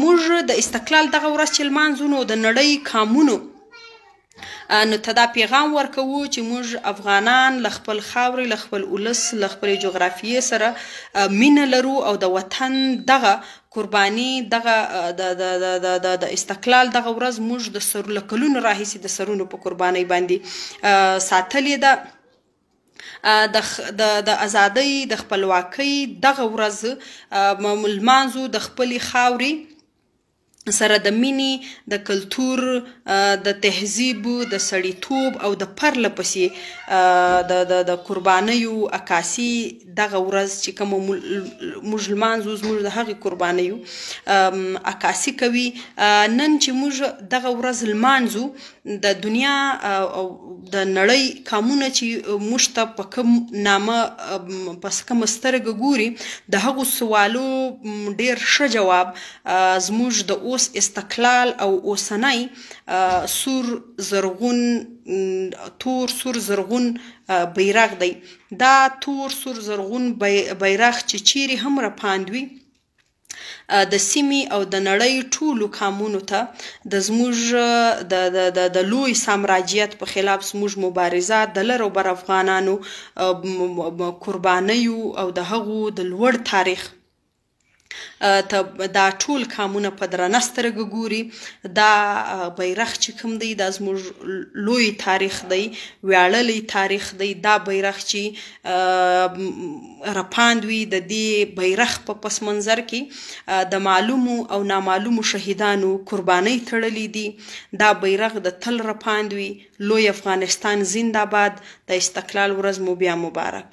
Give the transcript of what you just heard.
موږ د استقلال دغه ورځ چې لمانځو د نړۍ قامونو نو ته دا پیغام ورکوو چې موږ افغانان ل خپل خاورې ل خپل ولس ل خپل جغرافیې سره مینه لرو او د وطن دغه قرباني دغه د د د د استقلال دغه ورځ موږ د سر لکلون راهیسي د سرونو په قرباني باندې ساتلې ده د د د ازادۍ د خپلواکۍ دغه ورځ ملمانځو د خپل خاوري سره د مینې د کلتور د تهذیب د سړیتوب او د پرله پسې د د د قربانیو عکاسي دغه ورځ چې کوم موږ لمانځو موږ د هغې قربانیو عکاسي کوي نن چې موږ دغه ورځ لمانځو د دنیا او د نړۍ قامونه چې موږ ته په کوم نامه په کوم سترګه ګوري د هغو سوالو ډیر ښه جواب زموږ د اوس استقلال او اوسنۍ سور زرغون تور سور زرغون بیرغ دی دا تور سور زرغون بیرغ چې چیرې هم را پاندوي د سیمې او د نړۍ ټولو قامونو ته د زموږ د د د لوی سامراجیت په خلاف زموږ مبارزه د لرو بر افغانانو قربانیو او د هغو د لوړ تاریخ دا ټول قامونه په درنه سترګه ګوري دا بیرغ چې کوم دی دا زموږ لوی تاریخ دی ویاړلی تاریخ دی دا بیرغ چې رپاندوي د دې بیرغ په پس منظر کې د معلومو او نامعلومو شهیدانو قربانۍ تړلې دي دا بیرغ د تل رپاندوي لوی افغانستان زنده باد د استقلال ورځ مو بیا مبارک